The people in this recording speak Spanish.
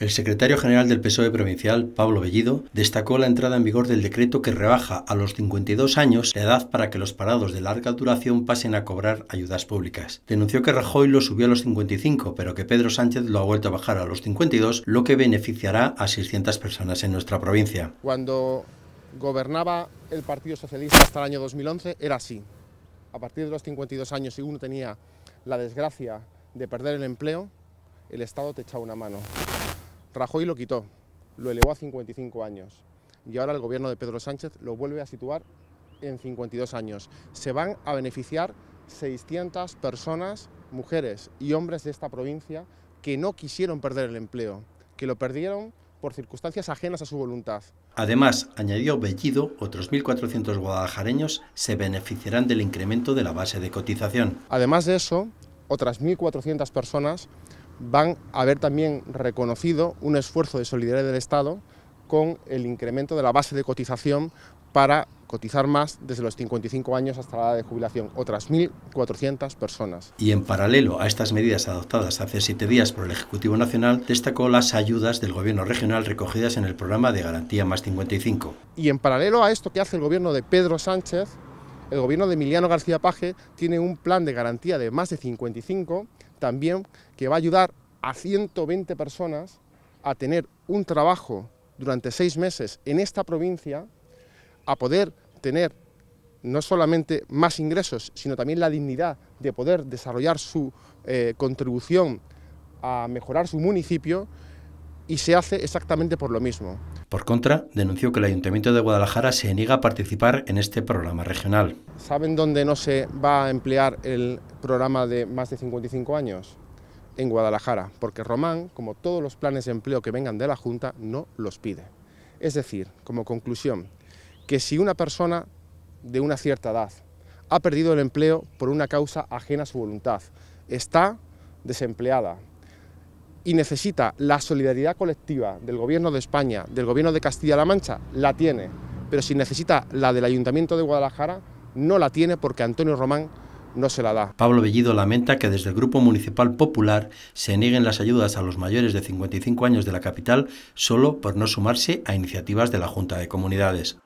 El secretario general del PSOE provincial, Pablo Bellido, destacó la entrada en vigor del decreto que rebaja a los 52 años la edad para que los parados de larga duración pasen a cobrar ayudas públicas. Denunció que Rajoy lo subió a los 55, pero que Pedro Sánchez lo ha vuelto a bajar a los 52, lo que beneficiará a 600 personas en nuestra provincia. Cuando gobernaba el Partido Socialista hasta el año 2011 era así. A partir de los 52 años, si uno tenía la desgracia de perder el empleo, el Estado te echaba una mano. Rajoy lo quitó, lo elevó a 55 años y ahora el gobierno de Pedro Sánchez lo vuelve a situar en 52 años. Se van a beneficiar 600 personas, mujeres y hombres de esta provincia que no quisieron perder el empleo, que lo perdieron por circunstancias ajenas a su voluntad. Además, añadió Bellido, otros 1.400 guadalajareños... se beneficiarán del incremento de la base de cotización. Además de eso, otras 1.400 personas van a haber también reconocido un esfuerzo de solidaridad del Estado con el incremento de la base de cotización para cotizar más desde los 55 años hasta la edad de jubilación, otras 1.400 personas. Y en paralelo a estas medidas adoptadas hace siete días por el Ejecutivo Nacional, destacó las ayudas del Gobierno regional recogidas en el programa de Garantía Más 55. Y en paralelo a esto que hace el Gobierno de Pedro Sánchez, el Gobierno de Emiliano García Paje tiene un plan de garantía de más de 55 también que va a ayudar a 120 personas a tener un trabajo durante seis meses en esta provincia, a poder tener no solamente más ingresos, sino también la dignidad de poder desarrollar su eh, contribución a mejorar su municipio y se hace exactamente por lo mismo. Por contra, denunció que el Ayuntamiento de Guadalajara se niega a participar en este programa regional. Saben dónde no se va a emplear el, programa de más de 55 años? En Guadalajara, porque Román, como todos los planes de empleo que vengan de la Junta, no los pide. Es decir, como conclusión, que si una persona de una cierta edad ha perdido el empleo por una causa ajena a su voluntad, está desempleada y necesita la solidaridad colectiva del Gobierno de España, del Gobierno de Castilla-La Mancha, la tiene, pero si necesita la del Ayuntamiento de Guadalajara, no la tiene porque Antonio Román no se la da. Pablo Bellido lamenta que desde el Grupo Municipal Popular se nieguen las ayudas a los mayores de 55 años de la capital solo por no sumarse a iniciativas de la Junta de Comunidades.